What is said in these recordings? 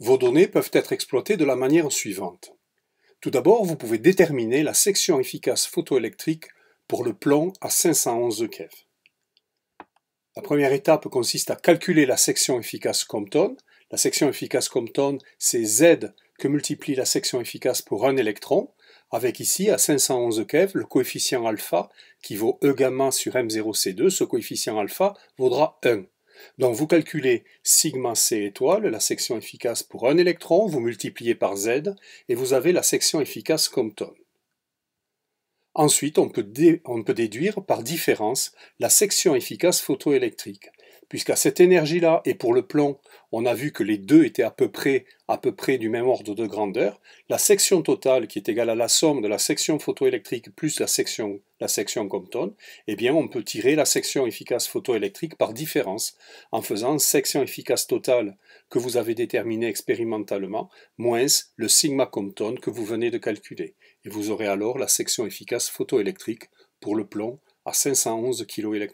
Vos données peuvent être exploitées de la manière suivante. Tout d'abord, vous pouvez déterminer la section efficace photoélectrique pour le plomb à 511 keV. La première étape consiste à calculer la section efficace Compton. La section efficace Compton, c'est Z que multiplie la section efficace pour un électron, avec ici à 511 keV le coefficient alpha qui vaut E gamma sur M0C2, ce coefficient alpha vaudra 1. Donc vous calculez sigma c étoile, la section efficace pour un électron, vous multipliez par z, et vous avez la section efficace Compton. Ensuite, on peut déduire par différence la section efficace photoélectrique puisqu'à cette énergie-là, et pour le plomb, on a vu que les deux étaient à peu près, à peu près du même ordre de grandeur, la section totale, qui est égale à la somme de la section photoélectrique plus la section, la section Compton, eh bien, on peut tirer la section efficace photoélectrique par différence, en faisant section efficace totale que vous avez déterminée expérimentalement, moins le sigma Compton que vous venez de calculer. Et vous aurez alors la section efficace photoélectrique pour le plomb à 511 keV.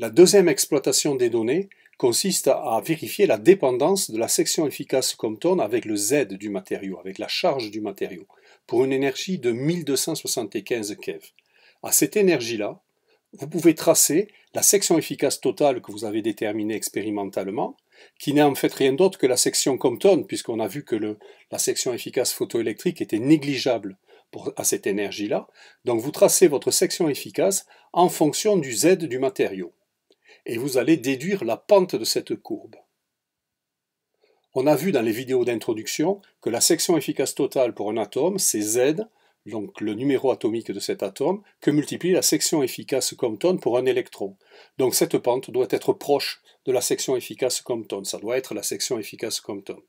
La deuxième exploitation des données consiste à vérifier la dépendance de la section efficace Compton avec le Z du matériau, avec la charge du matériau, pour une énergie de 1275 keV. À cette énergie-là, vous pouvez tracer la section efficace totale que vous avez déterminée expérimentalement, qui n'est en fait rien d'autre que la section Compton, puisqu'on a vu que la section efficace photoélectrique était négligeable à cette énergie-là. Donc vous tracez votre section efficace en fonction du Z du matériau et vous allez déduire la pente de cette courbe. On a vu dans les vidéos d'introduction que la section efficace totale pour un atome, c'est Z, donc le numéro atomique de cet atome, que multiplie la section efficace Compton pour un électron. Donc cette pente doit être proche de la section efficace Compton, ça doit être la section efficace Compton.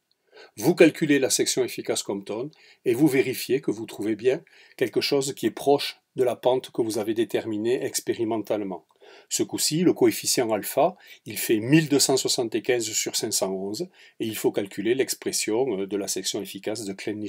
Vous calculez la section efficace Compton et vous vérifiez que vous trouvez bien quelque chose qui est proche de la pente que vous avez déterminée expérimentalement. Ce coup-ci, le coefficient alpha, il fait 1275 sur 511 et il faut calculer l'expression euh, de la section efficace de klein